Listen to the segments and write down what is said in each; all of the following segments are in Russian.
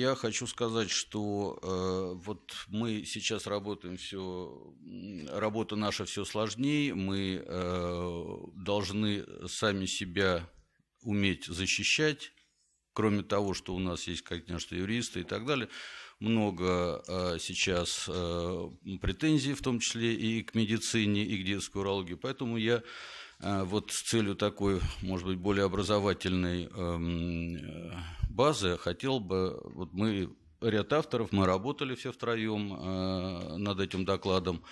Я хочу сказать, что э, вот мы сейчас работаем все, работа наша все сложнее, мы э, должны сами себя уметь защищать, кроме того, что у нас есть, конечно, юристы и так далее, много э, сейчас э, претензий, в том числе и к медицине, и к детской урологии. Поэтому я э, вот с целью такой, может быть, более образовательной эм, базы хотел бы, вот мы, ряд авторов, мы работали все втроем э, над этим докладом,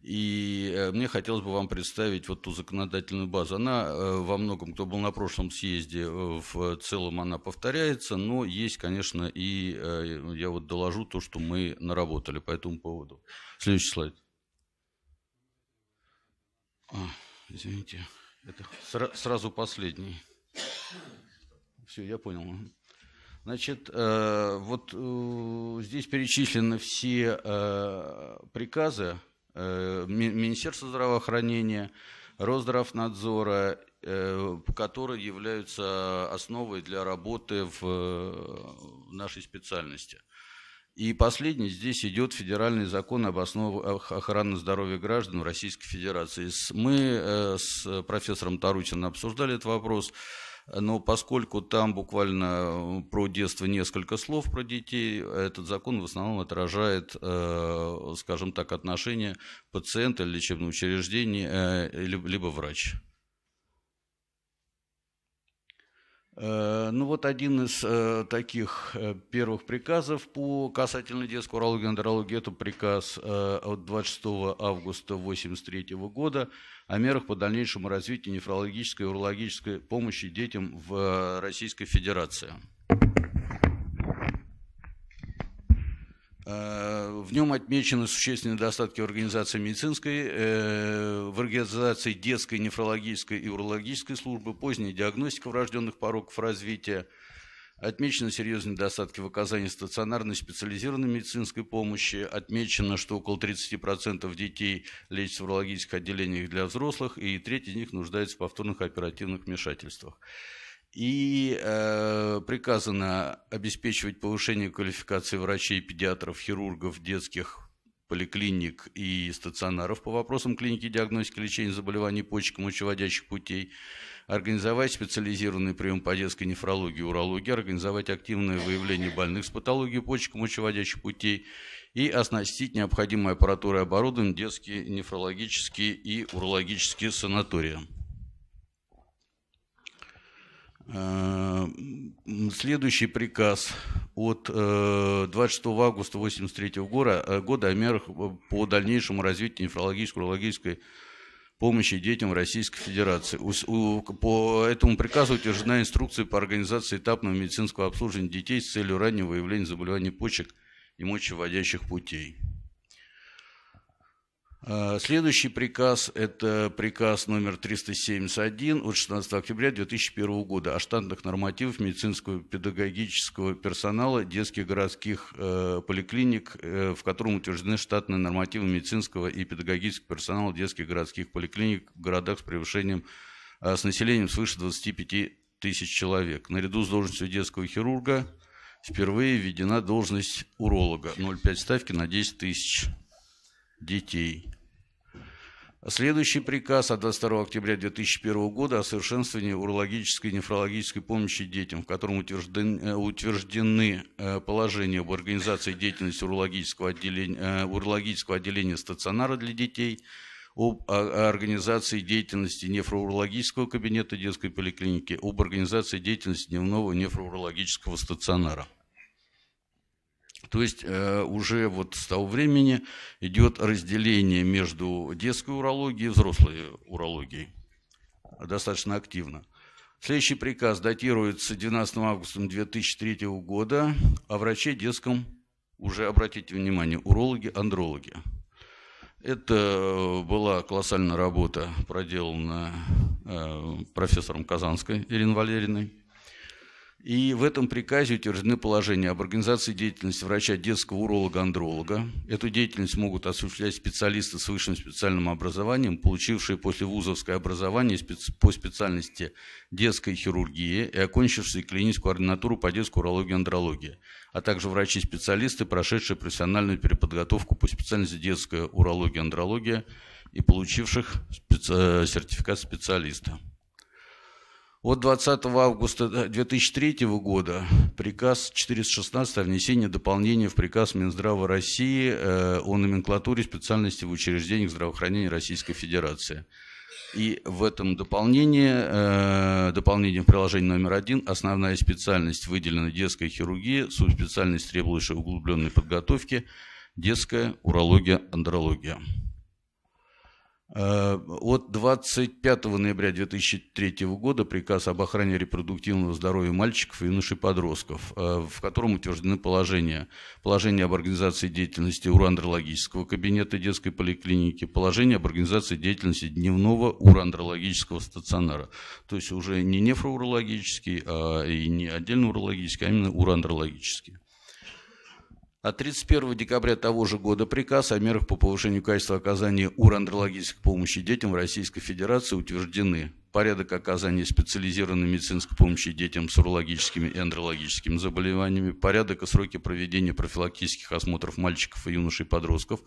и э, мне хотелось бы вам представить вот ту законодательную базу. Она э, во многом, кто был на прошлом съезде, в целом она повторяется, но есть, конечно, и я вот доложу то, что мы наработали по этому поводу. Следующий слайд. А, извините, это сра- сразу последний. Все, я понял. Значит, э, вот э, здесь перечислены все э, приказы Министерства здравоохранения, Росздравнадзора, которые являются основой для работы в нашей специальности. И последний здесь идет федеральный закон об основах охраны здоровья граждан Российской Федерации. Мы с профессором Тарутиным обсуждали этот вопрос. Но поскольку там буквально э, про детство несколько слов про детей, этот закон в основном отражает, э, скажем так, отношение пациента, лечебного учреждения, э, либо врача. Э, ну вот один из э, таких э, первых приказов по касательно детской урологии и андрологии, это приказ от 26 августа 1983 года о мерах по дальнейшему развитию нефрологической и урологической помощи детям в Российской Федерации. В нем отмечены существенные недостатки в организации медицинской, э, в организации детской, нефрологической и урологической службы, поздняя диагностика врожденных пороков развития, Отмечены серьезные недостатки в оказании стационарной специализированной медицинской помощи. Отмечено, что около 30% детей лечатся в урологических отделениях для взрослых, и треть из них нуждается в повторных оперативных вмешательствах. И э, приказано обеспечивать повышение квалификации врачей, педиатров, хирургов, детских поликлиник и стационаров по вопросам клиники диагностики лечения заболеваний почек и мочеводящих путей, организовать специализированный прием по детской нефрологии и урологии, организовать активное выявление больных с патологией почек и мочеводящих путей и оснастить необходимой аппаратурой и оборудованием детские нефрологические и урологические санатории. Э, следующий приказ от 26 э, августа 1983 э, года, о мерах по дальнейшему развитию нефрологической урологической помощи детям Российской Федерации. По этому приказу утверждена инструкция по организации этапного медицинского обслуживания детей с целью раннего выявления заболеваний почек и мочеводящих путей. А, следующий приказ – это приказ номер 371 от 16 октября 2001 года о штатных нормативах медицинского педагогического персонала детских городских э, поликлиник, э, в котором утверждены штатные нормативы медицинского и педагогического персонала детских городских поликлиник в городах с превышением, э, с населением свыше 25 тысяч человек. Наряду с должностью детского хирурга впервые введена должность уролога 0,5 ставки на 10 тысяч детей. Следующий приказ от 22 октября 2001 года о совершенствовании урологической и нефрологической помощи детям, в котором утвержден, э, утверждены э, положения об организации деятельности урологического отделения, э, урологического отделения стационара для детей, об организации деятельности нефроурологического кабинета детской поликлиники, об организации деятельности дневного нефроурологического стационара. То есть э, уже вот с того времени идет разделение между детской урологией и взрослой урологией достаточно активно. Следующий приказ датируется 12 августа 2003 года о враче детском, уже обратите внимание, урологи-андрологи. Это э, была колоссальная работа, проделана э, профессором Казанской Ириной Валерьевной. И в этом приказе утверждены положения об организации деятельности врача детского уролога-андролога. Эту деятельность могут осуществлять специалисты с высшим специальным образованием, получившие после вузовское образование по специальности детской хирургии и окончившие клиническую ординатуру по детской урологии и андрологии, а также врачи-специалисты, прошедшие профессиональную переподготовку по специальности детская урология и андрология и получивших э, сертификат специалиста. От 20 августа 2003 э, года приказ 416 о внесении дополнения в приказ Минздрава России э, о номенклатуре специальности в учреждениях здравоохранения Российской Федерации. И в этом дополнении, э, дополнение в приложении номер один, основная специальность выделена детской хирургия, субспециальность требующая углубленной подготовки, детская урология, андрология. Э, от 25 ноября 2003 года приказ об охране репродуктивного здоровья мальчиков и юношей подростков, э, в котором утверждены положения. Положение об организации деятельности уроандрологического кабинета детской поликлиники, положение об организации деятельности дневного уроандрологического стационара. То есть уже не нефроурологический а и не отдельно урологический, а именно уроандрологический. А От 31 декабря того же года приказ о мерах по повышению качества оказания урандрологической помощи детям в Российской Федерации утверждены порядок оказания специализированной медицинской помощи детям с урологическими и андрологическими заболеваниями, порядок и сроки проведения профилактических осмотров мальчиков и юношей и подростков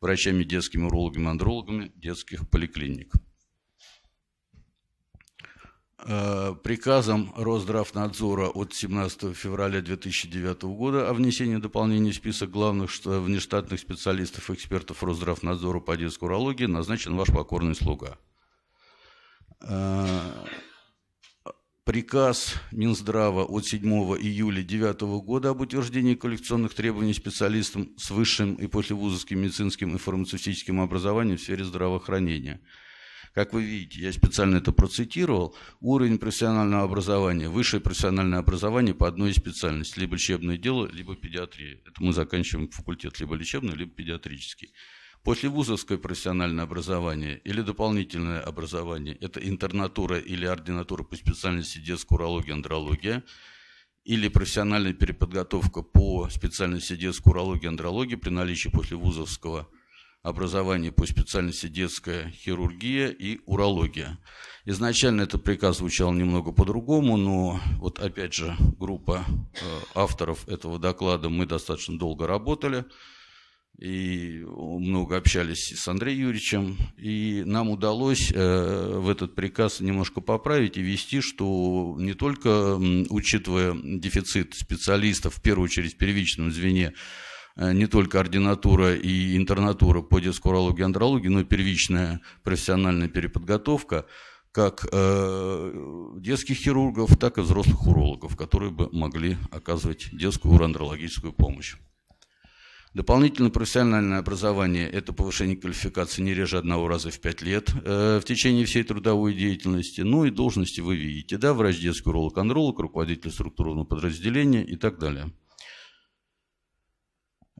врачами, детскими урологами, андрологами детских поликлиник. Э, приказом Росздравнадзора от 17 февраля 2009 года о внесении дополнений в список главных внештатных специалистов и экспертов Росздравнадзора по детской урологии назначен ваш покорный слуга. Э, приказ Минздрава от 7 июля 2009 года об утверждении коллекционных требований специалистам с высшим и послевузовским медицинским и фармацевтическим образованием в сфере здравоохранения – как вы видите, я специально это процитировал, уровень профессионального образования, высшее профессиональное образование по одной специальности либо лечебное дело, либо педиатрия. Это мы заканчиваем факультет, либо лечебный, либо педиатрический. После вузовское профессиональное образование или дополнительное образование – это интернатура или ординатура по специальности детская урология, андрология, или профессиональная переподготовка по специальности детской урологии, андрологии при наличии после вузовского образования по специальности детская хирургия и урология. Изначально этот приказ звучал немного по-другому, но вот опять же группа э, авторов этого доклада мы достаточно долго работали и много общались с Андреем Юрьевичем, и нам удалось э, в этот приказ немножко поправить и вести, что не только учитывая дефицит специалистов, в первую очередь в первичном звене, Э, не только ординатура и интернатура по дискурологии и андрологии, но и первичная профессиональная переподготовка как э, детских хирургов, так и взрослых урологов, которые бы могли оказывать детскую уроандрологическую помощь. Дополнительное профессиональное образование – это повышение квалификации не реже одного раза в пять лет э, в течение всей трудовой деятельности. Ну и должности вы видите, да, врач детский уролог-андролог, руководитель структурного подразделения и так далее.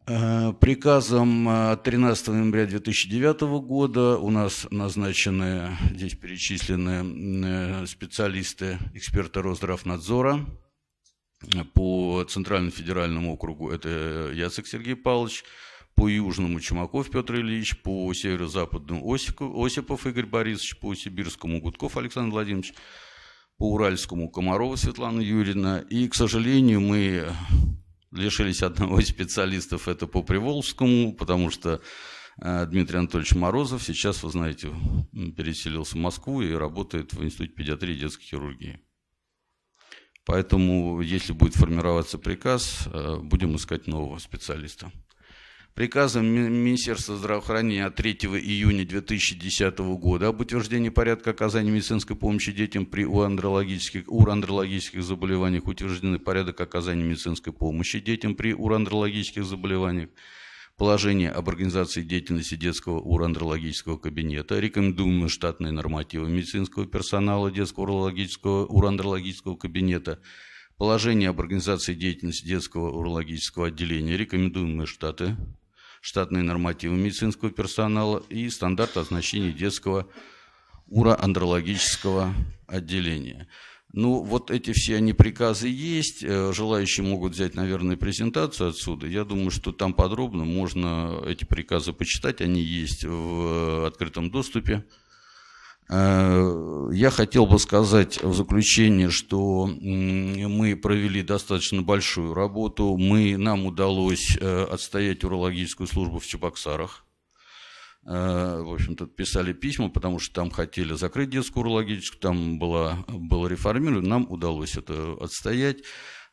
Э, приказом 13 э, ноября 2009 года у нас назначены, здесь перечислены э, специалисты, эксперты Росздравнадзора по Центральному федеральному округу, это Яцек Сергей Павлович, по Южному Чумаков Петр Ильич, по Северо-Западному Осипов Игорь Борисович, по Сибирскому Гудков Александр Владимирович, по Уральскому Комарова Светлана Юрьевна. И, к сожалению, мы лишились одного из специалистов, это по Приволжскому, потому что э, Дмитрий Анатольевич Морозов сейчас, вы знаете, переселился в Москву и работает в Институте педиатрии и детской хирургии. Поэтому, если будет формироваться приказ, э, будем искать нового специалиста. Приказом Министерства здравоохранения от 3 июня 2010 года об утверждении порядка оказания медицинской помощи детям при урандрологических, урандрологических заболеваниях утверждены порядок оказания медицинской помощи детям при урандрологических заболеваниях, положение об организации деятельности детского урандрологического кабинета, рекомендуемые штатные нормативы медицинского персонала детского урологического, урандрологического кабинета, положение об организации деятельности детского урологического отделения, рекомендуемые штаты штатные нормативы медицинского персонала и стандарты оснащения детского уроандрологического отделения. Ну, вот эти все они приказы есть. Э, желающие могут взять, наверное, презентацию отсюда. Я думаю, что там подробно можно эти приказы почитать. Они есть в открытом доступе. Э, я хотел бы сказать в заключение, что мы провели достаточно большую работу. Мы, нам удалось э, отстоять урологическую службу в Чебоксарах. Э, в общем-то, писали письма, потому что там хотели закрыть детскую урологическую, там была, было реформирование. Нам удалось это отстоять.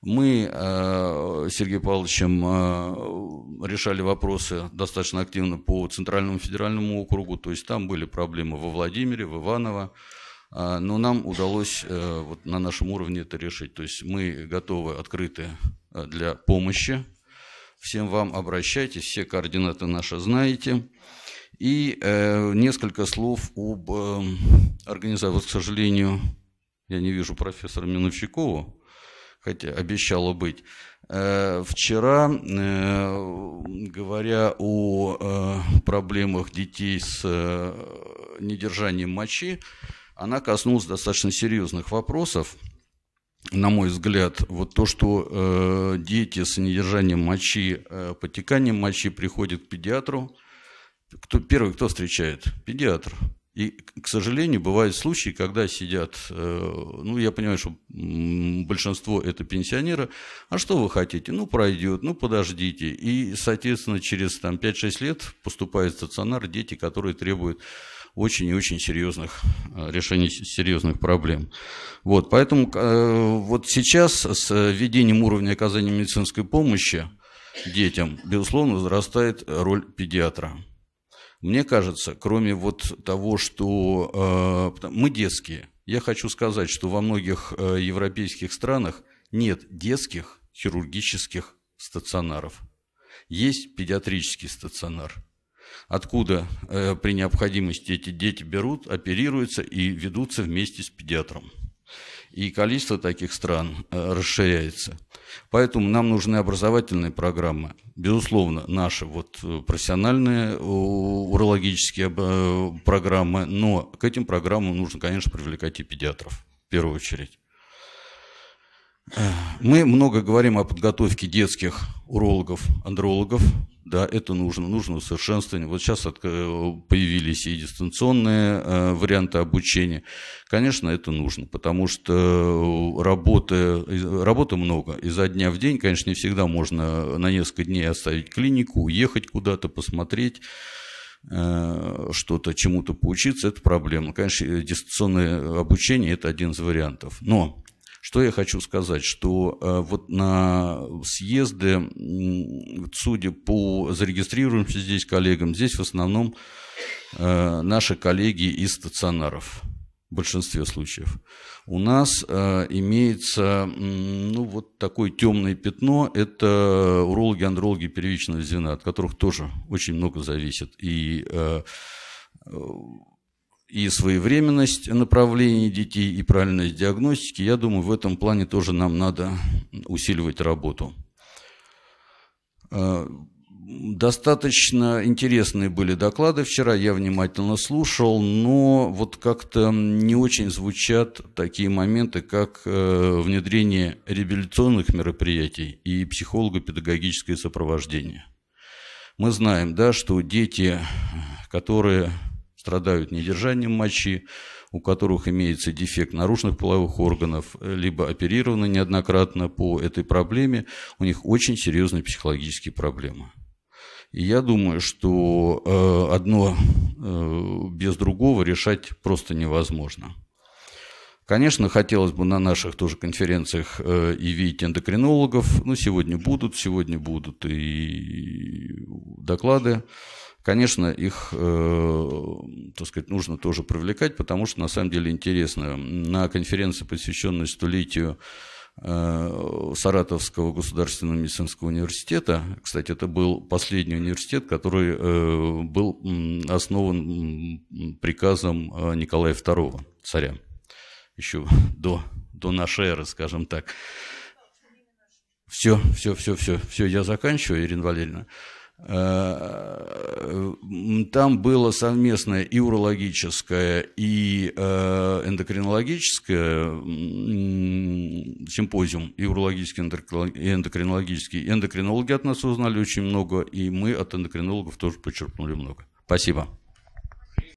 Мы э, с Сергеем Павловичем э, решали вопросы достаточно активно по Центральному федеральному округу, то есть там были проблемы во Владимире, в Иваново, а, но нам удалось э, вот на нашем уровне это решить. То есть мы готовы, открыты для помощи. Всем вам обращайтесь, все координаты наши знаете. И несколько слов об организации. к сожалению, я не вижу профессора Миновщикова хотя обещало быть. Э, вчера, э, говоря о э, проблемах детей с недержанием мочи, она коснулась достаточно серьезных вопросов. На мой взгляд, вот то, что дети с недержанием мочи, потеканием мочи приходят к педиатру, кто, первый кто встречает? Педиатр. И, к сожалению, бывают случаи, когда сидят, э, ну, я понимаю, что большинство это пенсионеры, а что вы хотите? Ну, пройдет, ну, подождите. И, соответственно, через там, 5-6 лет поступает в стационар дети, которые требуют очень и очень серьезных э, решений серьезных проблем. Вот, поэтому э, вот сейчас с введением уровня оказания медицинской помощи детям, безусловно, возрастает роль педиатра. Мне кажется, кроме вот того, что э, мы детские, я хочу сказать, что во многих э, европейских странах нет детских хирургических стационаров. Есть педиатрический стационар, откуда э, при необходимости эти дети берут, оперируются и ведутся вместе с педиатром и количество таких стран э, расширяется. Поэтому нам нужны образовательные программы. Безусловно, наши вот э, профессиональные э, урологические программы, но к этим программам нужно, конечно, привлекать и педиатров в первую очередь. Мы много говорим о подготовке детских урологов, андрологов, да, это нужно, нужно усовершенствование. Вот сейчас появились и дистанционные э, варианты обучения. Конечно, это нужно, потому что э, работы, работы много. Изо дня в день, конечно, не всегда можно на несколько дней оставить клинику, уехать куда-то, посмотреть э, что-то, чему-то поучиться, это проблема. Конечно, дистанционное обучение – это один из вариантов. Но что я хочу сказать, что э, вот на съезды, судя по зарегистрированным здесь коллегам, здесь в основном э, наши коллеги из стационаров в большинстве случаев. У нас э, имеется ну, вот такое темное пятно, это урологи, андрологи первичного звена, от которых тоже очень много зависит. И и своевременность направления детей, и правильность диагностики, я думаю, в этом плане тоже нам надо усиливать работу. Э, достаточно интересные были доклады вчера, я внимательно слушал, но вот как-то не очень звучат такие моменты, как э, внедрение реабилитационных мероприятий и психолого-педагогическое сопровождение. Мы знаем, да, что дети, которые страдают недержанием мочи, у которых имеется дефект наружных половых органов, э, либо оперированы неоднократно по этой проблеме, у них очень серьезные психологические проблемы. И я думаю, что э, одно э, без другого решать просто невозможно. Конечно, хотелось бы на наших тоже конференциях и видеть эндокринологов. Ну, сегодня будут, сегодня будут и доклады Конечно, их, э, так сказать, нужно тоже привлекать, потому что на самом деле интересно. На конференции, посвященной столетию э, Саратовского государственного медицинского университета. Кстати, это был последний университет, который э, был основан приказом Николая II, царя, еще до, до нашей эры, скажем так. Все, все, все, все, все, я заканчиваю, Ирина Валерьевна. Э, там было совместное и урологическое, и э, эндокринологическое симпозиум, и урологический, и эндокринологический. Эндокринологи от нас узнали очень много, и мы от эндокринологов тоже почерпнули много. Спасибо.